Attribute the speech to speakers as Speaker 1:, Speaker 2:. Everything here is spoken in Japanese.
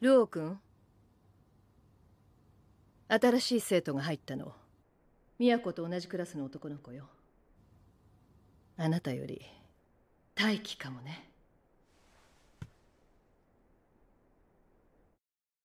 Speaker 1: りょ新しい生徒が入ったの
Speaker 2: 宮子と同じクラスの男の子よ
Speaker 1: あなたより
Speaker 2: 大気かもね